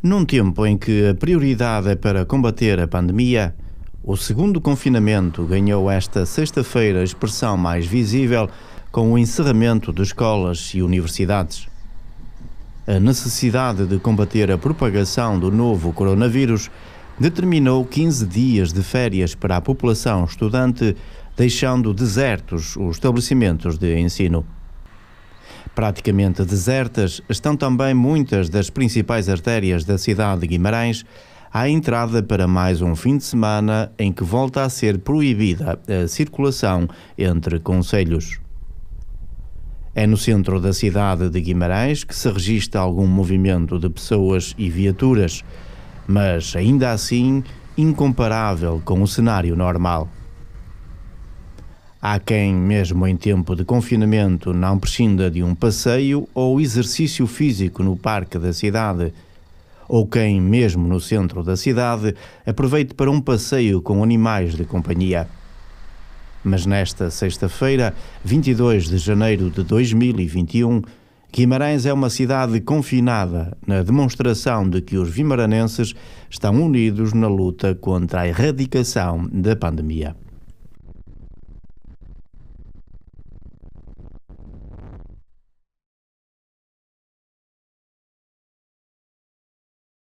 Num tempo em que a prioridade é para combater a pandemia, o segundo confinamento ganhou esta sexta-feira expressão mais visível com o encerramento de escolas e universidades. A necessidade de combater a propagação do novo coronavírus determinou 15 dias de férias para a população estudante, deixando desertos os estabelecimentos de ensino praticamente desertas estão também muitas das principais artérias da cidade de Guimarães, à entrada para mais um fim de semana em que volta a ser proibida a circulação entre conselhos. É no centro da cidade de Guimarães que se registra algum movimento de pessoas e viaturas, mas ainda assim incomparável com o cenário normal. Há quem, mesmo em tempo de confinamento, não prescinda de um passeio ou exercício físico no parque da cidade. Ou quem, mesmo no centro da cidade, aproveite para um passeio com animais de companhia. Mas nesta sexta-feira, 22 de janeiro de 2021, Guimarães é uma cidade confinada na demonstração de que os vimaranenses estão unidos na luta contra a erradicação da pandemia.